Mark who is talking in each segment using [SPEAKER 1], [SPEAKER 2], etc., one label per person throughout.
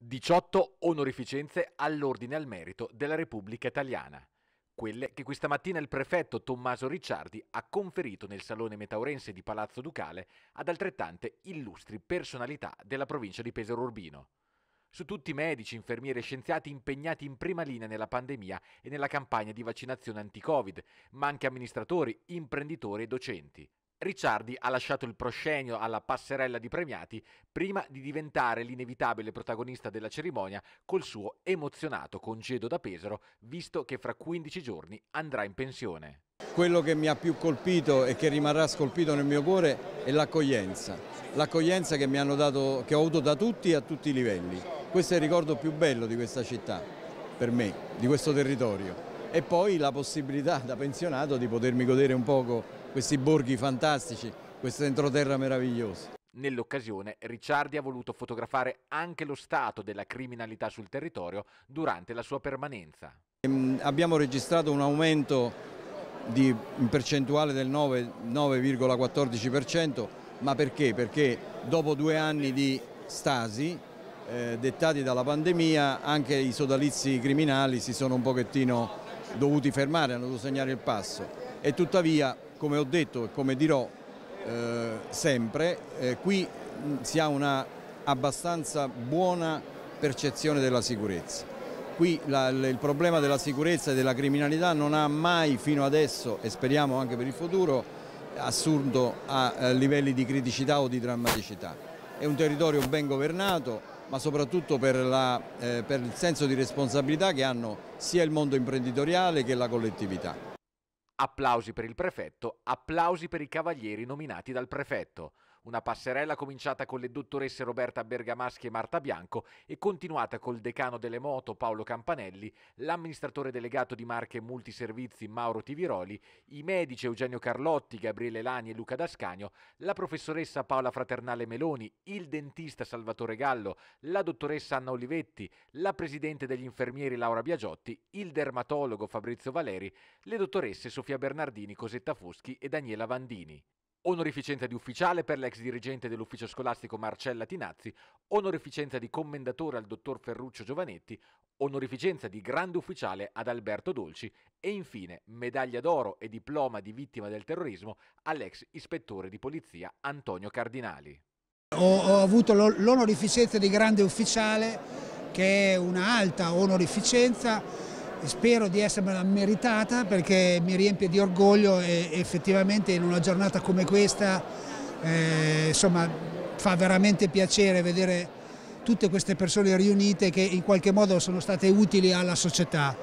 [SPEAKER 1] 18 onorificenze all'ordine al merito della Repubblica Italiana, quelle che questa mattina il prefetto Tommaso Ricciardi ha conferito nel Salone Metaurense di Palazzo Ducale ad altrettante illustri personalità della provincia di Pesaro Urbino. Su tutti i medici, infermieri e scienziati impegnati in prima linea nella pandemia e nella campagna di vaccinazione anti-Covid, ma anche amministratori, imprenditori e docenti. Ricciardi ha lasciato il proscenio alla passerella di premiati prima di diventare l'inevitabile protagonista della cerimonia col suo emozionato congedo da Pesaro, visto che fra 15 giorni andrà in pensione.
[SPEAKER 2] Quello che mi ha più colpito e che rimarrà scolpito nel mio cuore è l'accoglienza, l'accoglienza che, dato, che ho avuto da tutti e a tutti i livelli. Questo è il ricordo più bello di questa città, per me, di questo territorio. E poi la possibilità da pensionato di potermi godere un poco questi borghi fantastici, questa entroterra meravigliosa.
[SPEAKER 1] Nell'occasione Ricciardi ha voluto fotografare anche lo stato della criminalità sul territorio durante la sua permanenza.
[SPEAKER 2] Ehm, abbiamo registrato un aumento di, in percentuale del 9,14%, ma perché? Perché dopo due anni di stasi eh, dettati dalla pandemia anche i sodalizi criminali si sono un pochettino dovuti fermare, hanno dovuto segnare il passo e tuttavia come ho detto e come dirò eh, sempre, eh, qui mm, si ha una abbastanza buona percezione della sicurezza. Qui la, il problema della sicurezza e della criminalità non ha mai fino adesso, e speriamo anche per il futuro, assurdo a, a eh, livelli di criticità o di drammaticità. È un territorio ben governato, ma soprattutto per, la, eh, per il senso di responsabilità che hanno sia il mondo imprenditoriale che la collettività
[SPEAKER 1] applausi per il prefetto, applausi per i cavalieri nominati dal prefetto. Una passerella cominciata con le dottoresse Roberta Bergamaschi e Marta Bianco e continuata col decano delle moto Paolo Campanelli, l'amministratore delegato di Marche Multiservizi Mauro Tiviroli, i medici Eugenio Carlotti, Gabriele Lani e Luca Dascagno, la professoressa Paola Fraternale Meloni, il dentista Salvatore Gallo, la dottoressa Anna Olivetti, la presidente degli infermieri Laura Biagiotti, il dermatologo Fabrizio Valeri, le dottoresse Sofia Bernardini, Cosetta Foschi e Daniela Vandini onorificenza di ufficiale per l'ex dirigente dell'ufficio scolastico Marcella Tinazzi, onorificenza di commendatore al dottor Ferruccio Giovanetti, onorificenza di grande ufficiale ad Alberto Dolci e infine medaglia d'oro e diploma di vittima del terrorismo all'ex ispettore di polizia Antonio Cardinali.
[SPEAKER 3] Ho, ho avuto l'onorificenza di grande ufficiale che è un'alta onorificenza spero di essermela meritata perché mi riempie di orgoglio e effettivamente in una giornata come questa eh, insomma, fa veramente piacere vedere tutte queste persone riunite che in qualche modo sono state utili alla società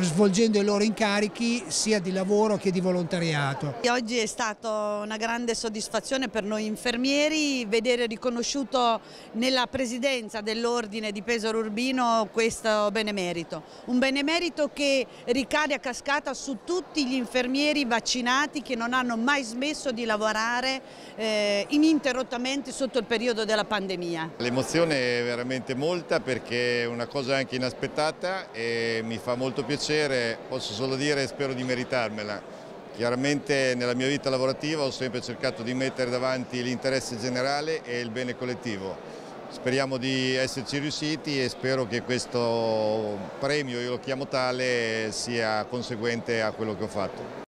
[SPEAKER 3] svolgendo i loro incarichi sia di lavoro che di volontariato. Oggi è stata una grande soddisfazione per noi infermieri vedere riconosciuto nella presidenza dell'Ordine di Pesaro Urbino questo benemerito. Un benemerito che ricade a cascata su tutti gli infermieri vaccinati che non hanno mai smesso di lavorare eh, ininterrottamente sotto il periodo della pandemia.
[SPEAKER 2] L'emozione è veramente molta perché è una cosa anche inaspettata e mi fa molto piacere piacere, posso solo dire spero di meritarmela. Chiaramente nella mia vita lavorativa ho sempre cercato di mettere davanti l'interesse generale e il bene collettivo. Speriamo di esserci riusciti e spero che questo premio, io lo chiamo tale, sia conseguente a quello che ho fatto.